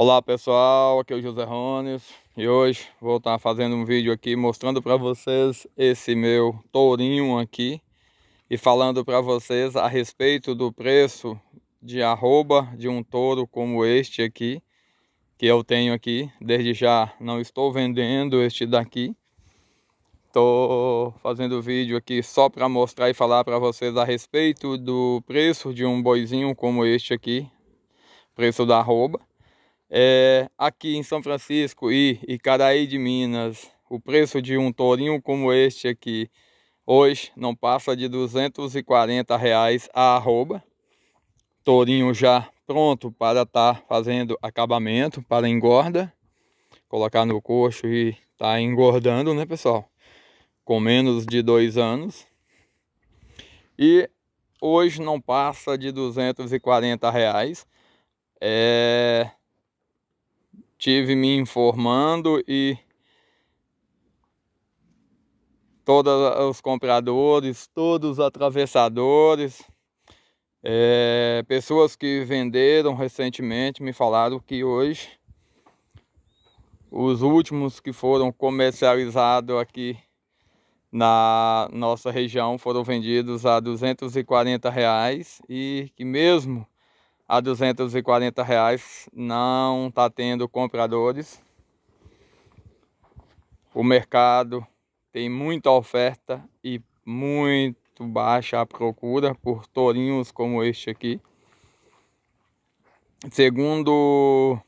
Olá pessoal, aqui é o José Rones e hoje vou estar fazendo um vídeo aqui mostrando para vocês esse meu tourinho aqui e falando para vocês a respeito do preço de arroba de um touro como este aqui que eu tenho aqui, desde já não estou vendendo este daqui estou fazendo vídeo aqui só para mostrar e falar para vocês a respeito do preço de um boizinho como este aqui preço da arroba é, aqui em São Francisco e Icaraí de Minas, o preço de um tourinho como este aqui hoje não passa de 240 reais a arroba. Tourinho já pronto para estar tá fazendo acabamento para engorda, colocar no coxo e tá engordando, né, pessoal? Com menos de dois anos. E hoje não passa de 240 reais. É, tive me informando e todos os compradores, todos os atravessadores, é, pessoas que venderam recentemente me falaram que hoje os últimos que foram comercializados aqui na nossa região foram vendidos a 240 reais e que mesmo a 240 reais não está tendo compradores. O mercado tem muita oferta e muito baixa a procura por tourinhos como este aqui. Segundo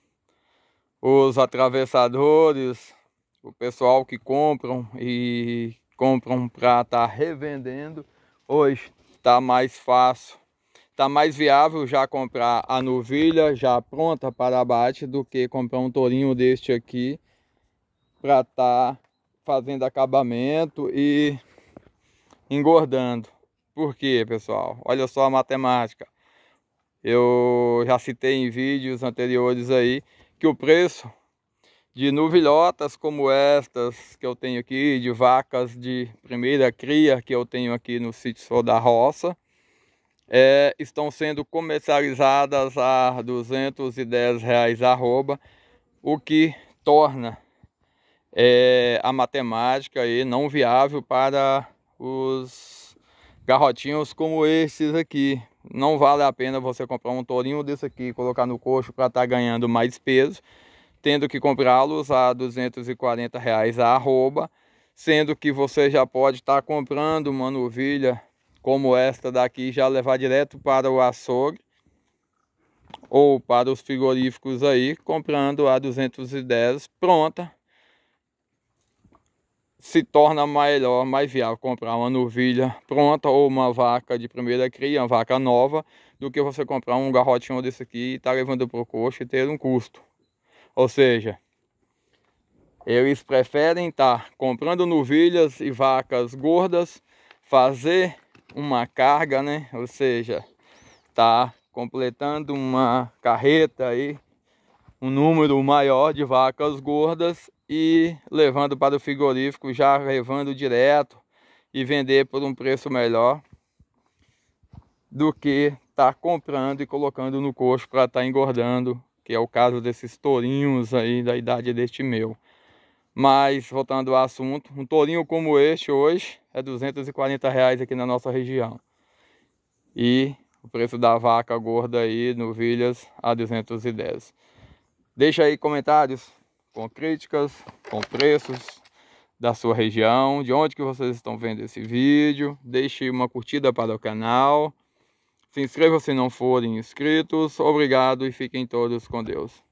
os atravessadores, o pessoal que compram e compram para estar tá revendendo, hoje está mais fácil tá mais viável já comprar a novilha já pronta para abate do que comprar um tourinho deste aqui para estar tá fazendo acabamento e engordando. Por quê, pessoal? Olha só a matemática. Eu já citei em vídeos anteriores aí que o preço de nuvilhotas como estas que eu tenho aqui, de vacas de primeira cria que eu tenho aqui no sítio da Roça, é, estão sendo comercializadas a R$ 210 reais arroba, o que torna é, a matemática aí não viável para os garrotinhos como esses aqui. Não vale a pena você comprar um tourinho desse aqui colocar no coxo para estar tá ganhando mais peso, tendo que comprá-los a 240 reais a arroba, sendo que você já pode estar tá comprando uma novilha como esta daqui, já levar direto para o açougue ou para os frigoríficos aí, comprando a 210 pronta. Se torna melhor, mais viável comprar uma novilha pronta ou uma vaca de primeira cria, uma vaca nova, do que você comprar um garrotinho desse aqui e tá levando para o coxo e ter um custo. Ou seja, eles preferem estar tá comprando novilhas e vacas gordas, fazer uma carga, né? Ou seja, tá completando uma carreta aí, um número maior de vacas gordas e levando para o frigorífico, já levando direto e vender por um preço melhor do que tá comprando e colocando no coxo para estar tá engordando, que é o caso desses tourinhos aí da idade deste meu. Mas voltando ao assunto, um tourinho como este hoje é 240 reais aqui na nossa região. E o preço da vaca gorda aí no Vilhas a 210. Deixa aí comentários com críticas, com preços da sua região, de onde que vocês estão vendo esse vídeo. Deixe uma curtida para o canal. Se inscreva se não forem inscritos. Obrigado e fiquem todos com Deus.